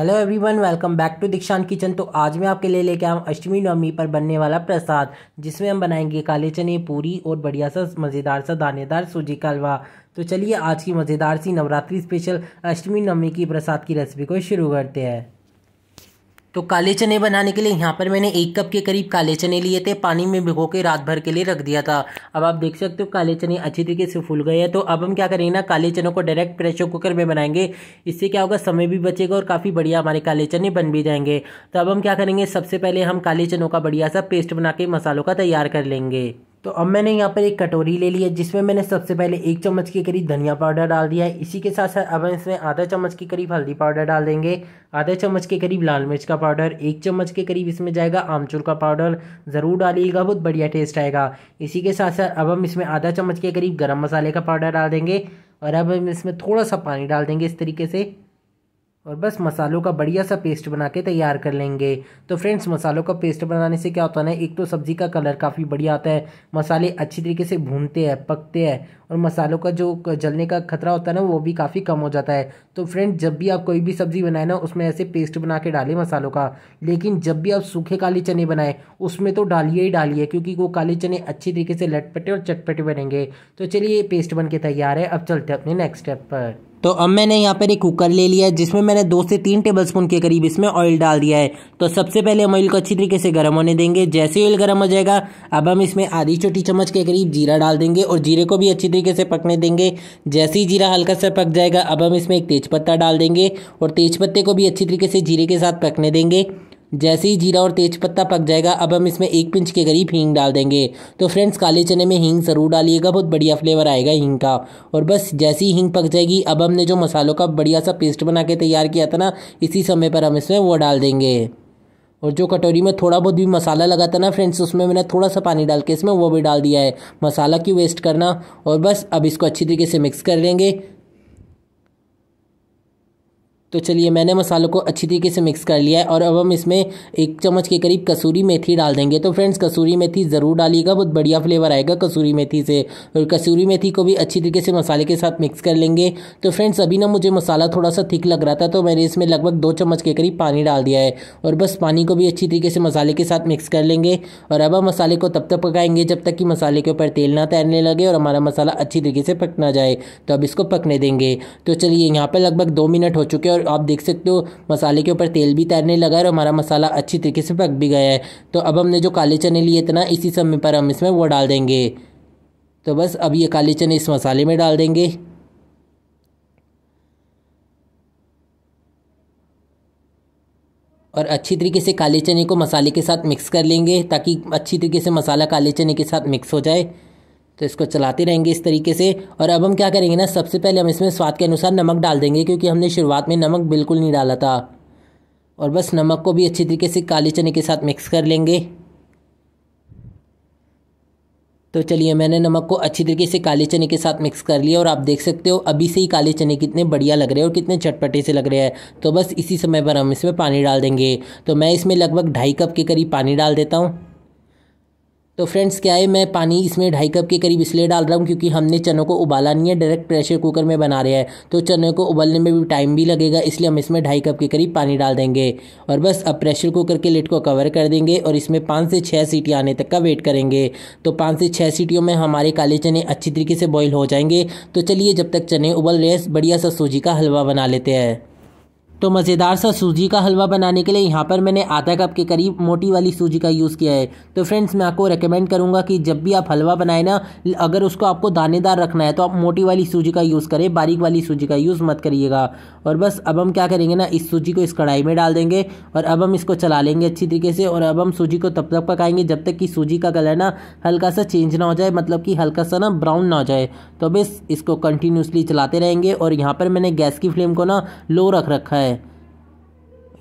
hello everyone welcome back to Dikshant kitchen तो आज मैं आपके लिए लेके आऊँ अष्टमी नवमी पर बनने वाला प्रसाद जिसमें हम बनाएंगे काले चने पूरी और बढ़िया सा मज़ेदार सा दानेदार सूजी का हलवा तो चलिए आज की मज़ेदार सी नवरात्रि स्पेशल अष्टमी नवमी की प्रसाद की रेसिपी को शुरू करते हैं तो काले चने बनाने के लिए यहाँ पर मैंने एक कप के करीब काले चने लिए थे पानी में भिगो के रात भर के लिए रख दिया था अब आप देख सकते हो काले चने अच्छी तरीके से फूल गए हैं तो अब हम क्या करेंगे ना काले चनों को डायरेक्ट प्रेशर कुकर में बनाएंगे इससे क्या होगा समय भी बचेगा और काफ़ी बढ़िया हमारे काले चने बन भी जाएंगे तो अब हम क्या करेंगे सबसे पहले हम काले चनों का बढ़िया सा पेस्ट बना के मसालों का तैयार कर लेंगे तो अब मैंने यहाँ पर एक कटोरी ले ली है जिसमें मैंने सबसे पहले एक चम्मच के करीब धनिया पाउडर डाल दिया है इसी के साथ साथ अब हम इसमें आधा चम्मच के करीब हल्दी पाउडर डाल देंगे आधा चम्मच के करीब लाल मिर्च का पाउडर एक चम्मच के करीब इसमें जाएगा आमचूर का पाउडर ज़रूर डालिएगा बहुत बढ़िया टेस्ट आएगा इसी के साथ साथ अब हम इसमें आधा चम्मच के करीब गर्म मसाले का पाउडर डाल देंगे और अब हम इसमें थोड़ा सा पानी डाल देंगे इस तरीके से और बस मसालों का बढ़िया सा पेस्ट बना के तैयार कर लेंगे तो फ्रेंड्स मसालों का पेस्ट बनाने से क्या होता है ना एक तो सब्ज़ी का कलर काफ़ी बढ़िया आता है मसाले अच्छी तरीके से भूनते हैं पकते हैं और मसालों का जो जलने का खतरा होता है ना वो भी काफ़ी कम हो जाता है तो फ्रेंड्स जब भी आप कोई भी सब्ज़ी बनाए ना उसमें ऐसे पेस्ट बना के डालें मसालों का लेकिन जब भी आप सूखे काले चने बनाएं उसमें तो डालिए ही डालिए क्योंकि वो काले चने अच्छी तरीके से लटपटे और चटपटे बनेंगे तो चलिए ये पेस्ट बन के तैयार है अब चलते हैं अपने नेक्स्ट स्टेप पर तो अब मैंने यहाँ पर एक कुकर ले लिया है जिसमें मैंने दो से तीन टेबल स्पून के करीब इसमें ऑयल डाल दिया है तो सबसे पहले हम ऑयल को अच्छी तरीके से गर्म होने देंगे जैसे ऑयल गर्म हो जाएगा अब हम इसमें आधी छोटी चम्मच के करीब जीरा डाल देंगे और जीरे को भी अच्छी तरीके से पकने देंगे जैसे ही जीरा हल्का सा पक जाएगा अब हम इसमें एक तेज़पत्ता डाल देंगे और तेज़पत्ते को भी अच्छी तरीके से जीरे के साथ पकने देंगे जैसे ही जीरा और तेज पत्ता पक जाएगा अब हम इसमें एक पिंच के करीब हींग डाल देंगे तो फ्रेंड्स काले चने में हींग ज़रूर डालिएगा बहुत बढ़िया फ्लेवर आएगा हींग का और बस जैसे ही हींग पक जाएगी अब हमने जो मसालों का बढ़िया सा पेस्ट बना के तैयार किया था ना इसी समय पर हम इसमें वो डाल देंगे और जो कटोरी में थोड़ा बहुत भी मसाला लगा था ना फ्रेंड्स उसमें मैंने थोड़ा सा पानी डाल के इसमें वो भी डाल दिया है मसाला क्यों वेस्ट करना और बस अब इसको अच्छी तरीके से मिक्स कर लेंगे तो चलिए मैंने मसालों को अच्छी तरीके से मिक्स कर लिया है और अब हम इसमें एक चम्मच के करीब कसूरी मेथी डाल देंगे तो फ्रेंड्स कसूरी मेथी ज़रूर डालिएगा बहुत बढ़िया फ्लेवर आएगा कसूरी मेथी से और कसूरी मेथी को भी अच्छी तरीके से मसाले के साथ मिक्स कर लेंगे तो फ्रेंड्स अभी ना मुझे मसाला थोड़ा सा थिक लग रहा था तो मैंने इसमें लगभग दो चम्मच के करीब पानी डाल दिया है और बस पानी को भी अच्छी तरीके से मसाले के साथ मिक्स कर लेंगे और अब हम मसाले को तब तक पकाएंगे जब तक कि मसाले के ऊपर तेल ना तैरने लगे और हमारा मसाला अच्छी तरीके से पक ना जाए तो अब इसको पकने देंगे तो चलिए यहाँ पर लगभग दो मिनट हो चुके हैं ऊपर आप देख सकते हो मसाले के ऊपर तेल भी तैरने लगा है और हमारा मसाला अच्छी तरीके से पक भी गया है तो अब हमने जो काले चने लिए थे ना इसी समय पर हम इसमें वो डाल देंगे तो बस अब ये काले चने इस मसाले में डाल देंगे और अच्छी तरीके से काले चने को मसाले के साथ मिक्स कर लेंगे ताकि अच्छी तरीके से मसाला काले चने के साथ मिक्स हो जाए तो इसको चलाते रहेंगे इस तरीके से और अब हम क्या करेंगे ना सबसे पहले हम इसमें स्वाद के अनुसार नमक डाल देंगे क्योंकि हमने शुरुआत में नमक बिल्कुल नहीं डाला था और बस नमक को भी अच्छी तरीके से काले चने के साथ मिक्स कर लेंगे तो चलिए मैंने नमक को अच्छी तरीके से काले चने के साथ मिक्स कर लिया और आप देख सकते हो अभी से ही काले चने कितने बढ़िया लग रहे हैं और कितने चटपटे से लग रहे हैं तो बस इसी समय पर हम इसमें पानी डाल देंगे तो मैं इसमें लगभग ढाई कप के करीब पानी डाल देता हूँ तो फ्रेंड्स क्या है मैं पानी इसमें ढाई कप के करीब इसलिए डाल रहा हूँ क्योंकि हमने चनों को उबाला नहीं है डायरेक्ट प्रेशर कुकर में बना रहे हैं तो चने को उबलने में भी टाइम भी लगेगा इसलिए हम इसमें ढाई कप के करीब पानी डाल देंगे और बस अब प्रेशर कुकर के लिड को कवर कर देंगे और इसमें पाँच से छः सीटी आने तक का वेट करेंगे तो पाँच से छः सीटियों में हमारे काले चने अच्छी तरीके से बॉयल हो जाएंगे तो चलिए जब तक चने उबल रहे बढ़िया सा सूजी का हलवा बना लेते हैं तो मज़ेदार सा सूजी का हलवा बनाने के लिए यहाँ पर मैंने आधा कप के करीब मोटी वाली सूजी का यूज़ किया है तो फ्रेंड्स मैं आपको रेकमेंड करूँगा कि जब भी आप हलवा बनाए ना अगर उसको आपको दानेदार रखना है तो आप मोटी वाली सूजी का यूज़ करें बारीक वाली सूजी का यूज़ मत करिएगा और बस अब हम क्या करेंगे ना इस सूजी को इस कढ़ाई में डाल देंगे और अब हम इसको चला लेंगे अच्छी तरीके से और अब हम सूजी को तब तक पकाएंगे जब तक कि सूजी का कलर ना हल्का सा चेंज ना हो जाए मतलब कि हल्का सा ना ब्राउन ना हो जाए तो बस इसको कंटिन्यूसली चलाते रहेंगे और यहाँ पर मैंने गैस की फ्लेम को ना लो रख रखा है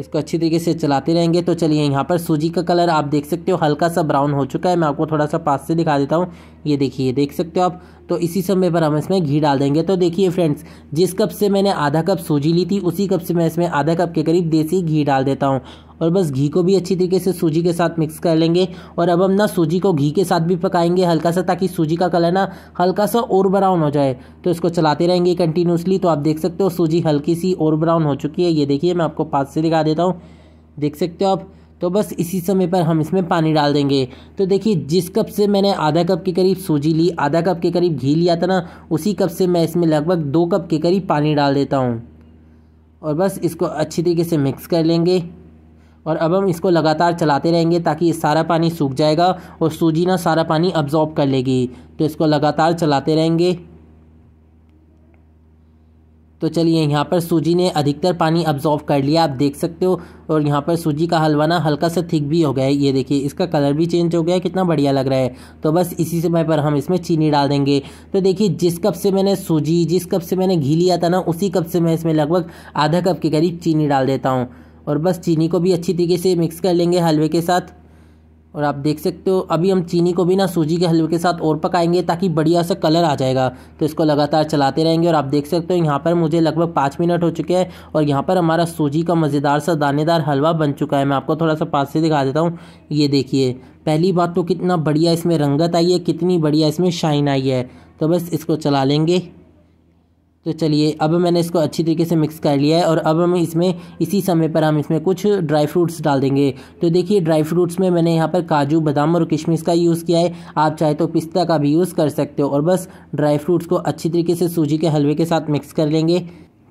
इसको अच्छी तरीके से चलाते रहेंगे तो चलिए यहाँ पर सूजी का कलर आप देख सकते हो हल्का सा ब्राउन हो चुका है मैं आपको थोड़ा सा पास से दिखा देता हूँ ये देखिए देख सकते हो आप तो इसी समय पर हम इसमें घी डाल देंगे तो देखिए फ्रेंड्स जिस कप से मैंने आधा कप सूजी ली थी उसी कप से मैं इसमें आधा कप के करीब देसी घी डाल देता हूँ और बस घी को भी अच्छी तरीके से सूजी के साथ मिक्स कर लेंगे और अब हम ना सूजी को घी के साथ भी पकाएंगे हल्का सा ताकि सूजी का कलर ना हल्का सा और ब्राउन हो जाए तो इसको चलाते रहेंगे कंटिन्यूसली तो आप देख सकते हो सूजी हल्की सी और ब्राउन हो चुकी है ये देखिए मैं आपको पास से दिखा देता हूँ देख सकते हो आप तो बस इसी समय पर हम इसमें पानी डाल देंगे तो देखिए जिस कप से मैंने आधा कप के करीब सूजी ली आधा कप के करीब घी लिया था ना उसी कप से मैं इसमें लगभग दो कप के करीब पानी डाल देता हूँ और बस इसको अच्छी तरीके से मिक्स कर लेंगे और अब हम इसको लगातार चलाते रहेंगे ताकि सारा पानी सूख जाएगा और सूजी ना सारा पानी अब्जॉर्ब कर लेगी तो इसको लगातार चलाते रहेंगे तो चलिए यहाँ पर सूजी ने अधिकतर पानी अब्जॉर्व कर लिया आप देख सकते हो और यहाँ पर सूजी का हलवा ना हल्का सा थिक भी हो गया है ये देखिए इसका कलर भी चेंज हो गया है कितना बढ़िया लग रहा है तो बस इसी समय पर हम इसमें चीनी डाल देंगे तो देखिए जिस कप से मैंने सूजी जिस कप से मैंने घी लिया था ना उसी कप से मैं इसमें लगभग आधा कप के करीब चीनी डाल देता हूँ और बस चीनी को भी अच्छी तरीके से मिक्स कर लेंगे हलवे के साथ और आप देख सकते हो अभी हम चीनी को भी ना सूजी के हलवे के साथ और पकाएंगे ताकि बढ़िया सा कलर आ जाएगा तो इसको लगातार चलाते रहेंगे और आप देख सकते हो यहाँ पर मुझे लगभग पाँच मिनट हो चुके हैं और यहाँ पर हमारा सूजी का मज़ेदार सा दानेदार हलवा बन चुका है मैं आपको थोड़ा सा पास से दिखा देता हूँ ये देखिए पहली बात तो कितना बढ़िया इसमें रंगत आई है कितनी बढ़िया इसमें शाइन आई है तो बस इसको चला लेंगे तो चलिए अब मैंने इसको अच्छी तरीके से मिक्स कर लिया है और अब हम इसमें इसी समय पर हम इसमें कुछ ड्राई फ्रूट्स डाल देंगे तो देखिए ड्राई फ्रूट्स में मैंने यहाँ पर काजू बादाम और किशमिश का यूज़ किया है आप चाहे तो पिस्ता का भी यूज़ कर सकते हो और बस ड्राई फ्रूट्स को अच्छी तरीके से सूजी के हलवे के साथ मिक्स कर लेंगे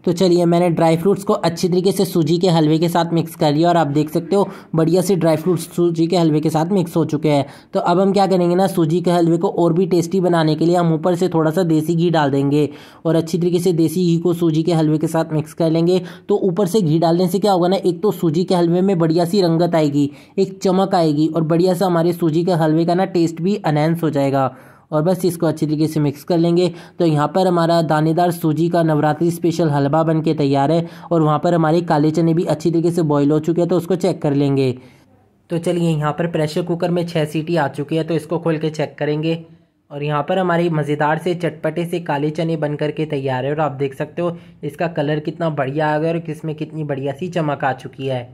तो चलिए मैंने ड्राई फ्रूट्स को अच्छी तरीके से सूजी के हलवे के साथ मिक्स कर लिया और आप देख सकते हो बढ़िया से ड्राई फ्रूट्स सूजी के हलवे के साथ मिक्स हो चुके हैं तो अब हम क्या करेंगे ना सूजी के हलवे को और भी टेस्टी बनाने के लिए हम ऊपर से थोड़ा सा देसी घी डाल देंगे और अच्छी तरीके से देसी घी को सूजी के हलवे के साथ मिक्स कर लेंगे तो ऊपर से घी डालने से क्या होगा ना एक तो सूजी के हलवे में बढ़िया सी रंगत आएगी एक चमक आएगी और बढ़िया सा हमारे सूजी के हलवे का ना टेस्ट भी अनहेंस हो जाएगा और बस इसको अच्छी तरीके से मिक्स कर लेंगे तो यहाँ पर हमारा दानेदार सूजी का नवरात्रि स्पेशल हलवा बन के तैयार है और वहाँ पर हमारे काले चने भी अच्छी तरीके से बॉयल हो चुके हैं तो उसको चेक कर लेंगे तो चलिए यहाँ पर प्रेशर कुकर में छः सीटी आ चुकी है तो इसको खोल के चेक करेंगे और यहाँ पर हमारे मज़ेदार से चटपटे से काले चने बन कर के तैयार है और आप देख सकते हो इसका कलर कितना बढ़िया आ गया और इसमें कितनी बढ़िया सी चमक आ चुकी है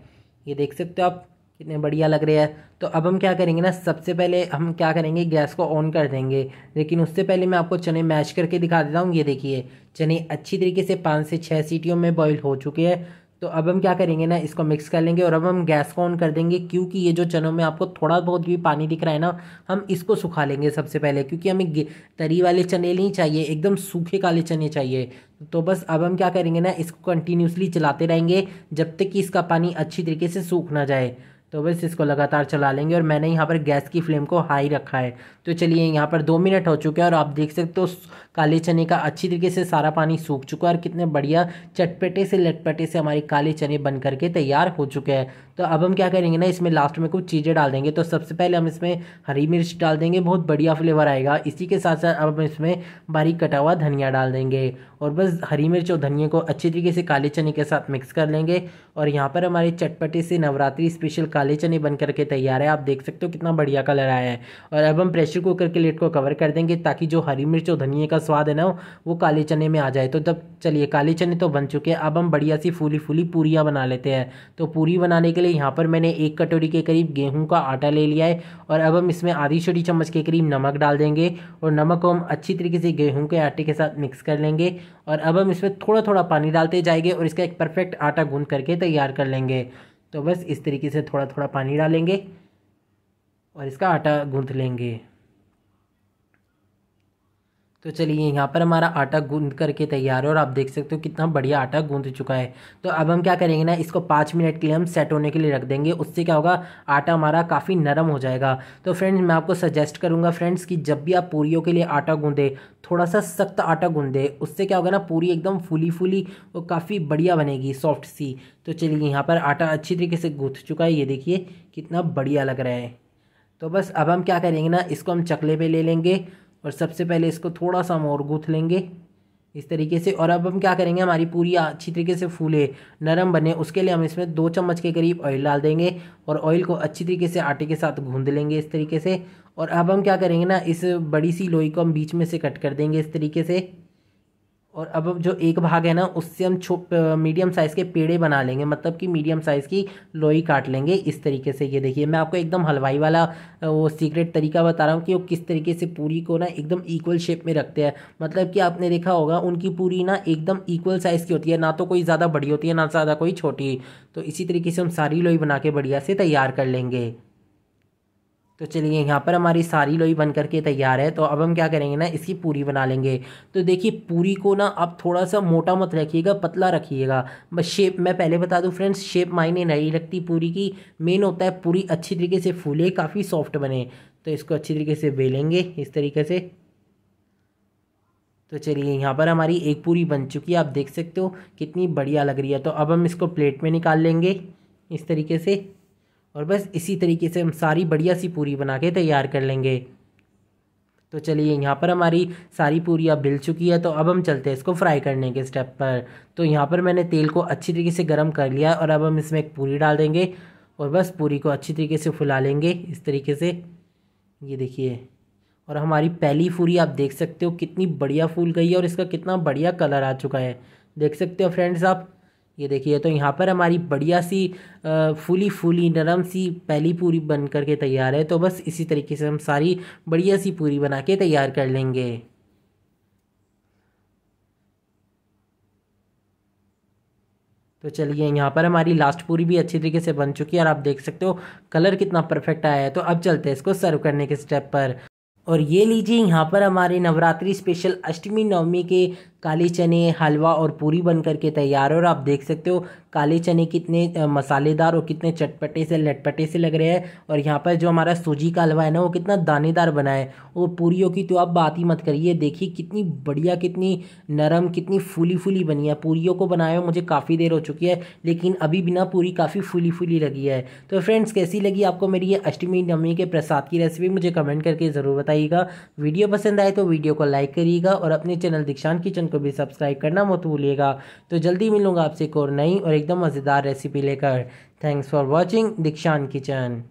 ये देख सकते हो आप कितने बढ़िया लग रहे हैं तो अब हम क्या करेंगे ना सबसे पहले हम क्या करेंगे गैस को ऑन कर देंगे लेकिन उससे पहले मैं आपको चने मैश करके दिखा देता हूँ ये देखिए चने अच्छी तरीके से पाँच से छः सीटियों में बॉईल हो चुके हैं तो अब हम क्या करेंगे ना इसको मिक्स कर लेंगे और अब हम गैस को ऑन कर देंगे क्योंकि ये जो चनों में आपको थोड़ा बहुत भी पानी दिख रहा है ना हम इसको सुखा लेंगे सबसे पहले क्योंकि हमें तरी वाले चने नहीं चाहिए एकदम सूखे काले चने चाहिए तो बस अब हम क्या करेंगे ना इसको कंटिन्यूसली चलाते रहेंगे जब तक कि इसका पानी अच्छी तरीके से सूख ना जाए तो बस इसको लगातार चला लेंगे और मैंने यहाँ पर गैस की फ्लेम को हाई रखा है तो चलिए यहाँ पर दो मिनट हो चुके हैं और आप देख सकते हो काले चने का अच्छी तरीके से सारा पानी सूख चुका है और कितने बढ़िया चटपटे से लटपटे से हमारे काले चने बन करके तैयार हो चुके हैं तो अब हम क्या करेंगे ना इसमें लास्ट में कुछ चीज़ें डाल देंगे तो सबसे पहले हम इसमें हरी मिर्च डाल देंगे बहुत बढ़िया फ्लेवर आएगा इसी के साथ साथ अब हम इसमें बारीक कटा हुआ धनिया डाल देंगे और बस हरी मिर्च और धनिया को अच्छे तरीके से काले चने के साथ मिक्स कर लेंगे और यहाँ पर हमारे चटपटे से नवरात्रि स्पेशल काले चने बन करके तैयार है आप देख सकते हो कितना बढ़िया कलर आया है और अब हम प्रेशर कुकर के लेट को कवर कर देंगे ताकि जो हरी मिर्च और धनिया का स्वाद है ना वो काले चने में आ जाए तो तब चलिए काले चने तो बन चुके हैं अब हम बढ़िया सी फूली फूली पूरियाँ बना लेते हैं तो पूरी बनाने के लिए यहाँ पर मैंने एक कटोरी के करीब गेहूँ का आटा ले लिया है और अब हम इसमें आधी छोटी चम्मच के करीब नमक डाल देंगे और नमक को हम अच्छी तरीके से गेहूँ के आटे के साथ मिक्स कर लेंगे और अब हम इसमें थोड़ा थोड़ा पानी डालते जाएंगे और इसका एक परफेक्ट आटा गूंद करके तैयार कर लेंगे तो बस इस तरीके से थोड़ा थोड़ा पानी डालेंगे और इसका आटा गूंथ लेंगे तो चलिए यहाँ पर हमारा आटा गूंद करके तैयार है और आप देख सकते हो कितना बढ़िया आटा गूंद चुका है तो अब हम क्या करेंगे ना इसको पाँच मिनट के लिए हम सेट होने के लिए रख देंगे उससे क्या होगा आटा हमारा काफ़ी नरम हो जाएगा तो फ्रेंड्स मैं आपको सजेस्ट करूँगा फ्रेंड्स कि जब भी आप पूरी के लिए आटा गूँधे थोड़ा सा सख्त आटा गूँधे उससे क्या होगा ना पूरी एकदम फूली फूली वो काफ़ी बढ़िया बनेगी सॉफ्ट सी तो चलिए यहाँ पर आटा अच्छी तरीके से गूँथ चुका है ये देखिए कितना बढ़िया लग रहा है तो बस अब हम क्या करेंगे ना इसको हम चकले पे ले लेंगे और सबसे पहले इसको थोड़ा सा हम और गूँथ लेंगे इस तरीके से और अब हम क्या करेंगे हमारी पूरी अच्छी तरीके से फूले नरम बने उसके लिए हम इसमें दो चम्मच के करीब ऑयल डाल देंगे और ऑयल को अच्छी तरीके से आटे के साथ गूँध लेंगे इस तरीके से और अब हम क्या करेंगे ना इस बड़ी सी लोई को हम बीच में से कट कर देंगे इस तरीके से और अब जो एक भाग है ना उससे हम छो मीडियम साइज़ के पेड़े बना लेंगे मतलब कि मीडियम साइज़ की लोई काट लेंगे इस तरीके से ये देखिए मैं आपको एकदम हलवाई वाला वो सीक्रेट तरीका बता रहा हूँ कि वो किस तरीके से पूरी को ना एकदम इक्वल शेप में रखते हैं मतलब कि आपने देखा होगा उनकी पूरी ना एकदम इक्वल साइज़ की होती है ना तो कोई ज़्यादा बड़ी होती है ना ज़्यादा कोई छोटी तो इसी तरीके से हम सारी लोई बना के बढ़िया से तैयार कर लेंगे तो चलिए यहाँ पर हमारी सारी लोई बन करके तैयार है तो अब हम क्या करेंगे ना इसकी पूरी बना लेंगे तो देखिए पूरी को ना आप थोड़ा सा मोटा मत रखिएगा पतला रखिएगा बस शेप मैं पहले बता दूँ फ्रेंड्स शेप मायने नहीं रखती पूरी की मेन होता है पूरी अच्छी तरीके से फूले काफ़ी सॉफ्ट बने तो इसको अच्छी तरीके से बेलेंगे इस तरीके से तो चलिए यहाँ पर हमारी एक पूरी बन चुकी है आप देख सकते हो कितनी बढ़िया लग रही है तो अब हम इसको प्लेट में निकाल लेंगे इस तरीके से और बस इसी तरीके से हम सारी बढ़िया सी पूरी बना के तैयार कर लेंगे तो चलिए यहाँ पर हमारी सारी पूरी अब मिल चुकी है तो अब हम चलते हैं इसको फ्राई करने के स्टेप पर तो यहाँ पर मैंने तेल को अच्छी तरीके से गर्म कर लिया और अब हम इसमें एक पूरी डाल देंगे और बस पूरी को अच्छी तरीके से फुला लेंगे इस तरीके से ये देखिए और हमारी पहली पूरी आप देख सकते हो कितनी बढ़िया फूल गई है और इसका कितना बढ़िया कलर आ चुका है देख सकते हो फ्रेंड्स आप ये देखिए तो यहाँ पर हमारी बढ़िया सी फूली फूली नरम सी पहली पूरी बन कर के तैयार है तो बस इसी तरीके से हम सारी बढ़िया सी पूरी बना के तैयार कर लेंगे तो चलिए यहाँ पर हमारी लास्ट पूरी भी अच्छी तरीके से बन चुकी है और आप देख सकते हो कलर कितना परफेक्ट आया है तो अब चलते हैं इसको सर्व करने के स्टेप पर और ये लीजिए यहाँ पर हमारे नवरात्रि स्पेशल अष्टमी नवमी के काले चने हलवा और पूरी बन करके तैयार है और आप देख सकते हो काले चने कितने मसालेदार और कितने चटपटे से लटपटे से लग रहे हैं और यहाँ पर जो हमारा सूजी का हलवा है ना वो कितना दानेदार बना है और पूरी की तो आप बात ही मत करिए देखिए कितनी बढ़िया कितनी नरम कितनी फूली फूली बनी है पूरीों को बनाए मुझे काफ़ी देर हो चुकी है लेकिन अभी बिना पूरी काफ़ी फूली फूली लगी है तो फ्रेंड्स कैसी लगी आपको मेरी ये अष्टमी नवमी के प्रसाद की रेसिपी मुझे कमेंट करके ज़रूर बताइएगा वीडियो पसंद आए तो वीडियो को लाइक करिएगा और अपने चैनल दीक्षांत किचन को भी सब्सक्राइब करना मत भूलिएगा तो जल्दी मिलूंगा आपसे एक और नई और एकदम मज़ेदार रेसिपी लेकर thanks for watching Dikshant kitchen